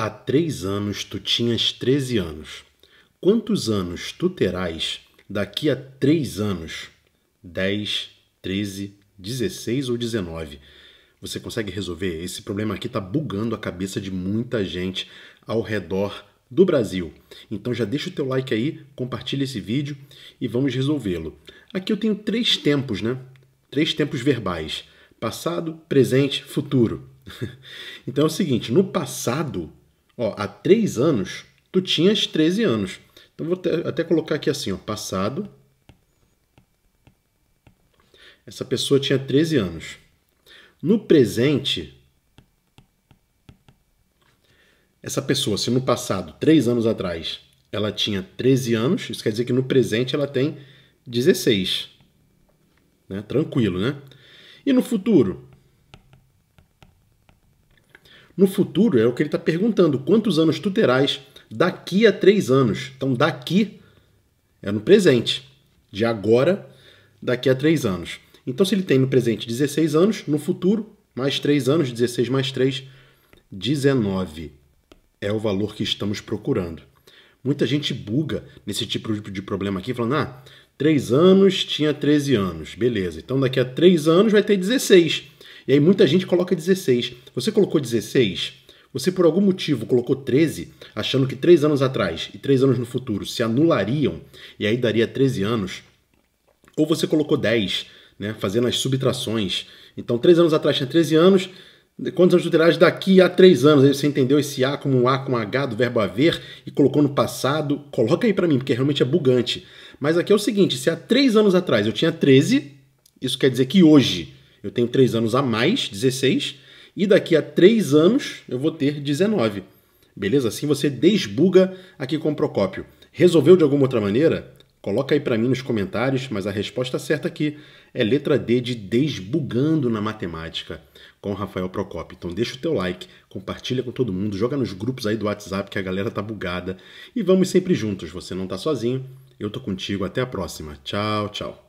Há três anos tu tinhas 13 anos. Quantos anos tu terás daqui a três anos? 10, 13, 16 ou 19? Você consegue resolver? Esse problema aqui está bugando a cabeça de muita gente ao redor do Brasil. Então já deixa o teu like aí, compartilha esse vídeo e vamos resolvê-lo. Aqui eu tenho três tempos, né? Três tempos verbais: passado, presente, futuro. então é o seguinte, no passado Ó, há três anos, tu tinhas 13 anos. Então, vou até colocar aqui assim, ó, passado. Essa pessoa tinha 13 anos. No presente, essa pessoa, se no passado, três anos atrás, ela tinha 13 anos, isso quer dizer que no presente ela tem 16. Né? Tranquilo, né? E no futuro? No futuro, é o que ele está perguntando: quantos anos tu terás daqui a três anos? Então, daqui é no presente, de agora, daqui a três anos. Então, se ele tem no presente 16 anos, no futuro, mais três anos, 16 mais 3, 19 é o valor que estamos procurando. Muita gente buga nesse tipo de problema aqui, falando: ah, três anos tinha 13 anos, beleza. Então daqui a três anos vai ter 16. E aí muita gente coloca 16. Você colocou 16? Você por algum motivo colocou 13, achando que 3 anos atrás e 3 anos no futuro se anulariam, e aí daria 13 anos? Ou você colocou 10, né, fazendo as subtrações. Então 3 anos atrás tinha 13 anos, Quantos anos tu terás daqui a 3 anos? Aí você entendeu esse A como um A com um H do verbo haver e colocou no passado? Coloca aí para mim, porque realmente é bugante. Mas aqui é o seguinte: se há 3 anos atrás eu tinha 13, isso quer dizer que hoje eu tenho 3 anos a mais, 16, e daqui a 3 anos eu vou ter 19. Beleza? Assim você desbuga aqui com o Procópio. Resolveu de alguma outra maneira? Coloca aí para mim nos comentários, mas a resposta certa aqui é letra D de desbugando na matemática com Rafael Procópio. Então deixa o teu like, compartilha com todo mundo, joga nos grupos aí do WhatsApp que a galera tá bugada e vamos sempre juntos. Você não tá sozinho, eu tô contigo. Até a próxima. Tchau, tchau.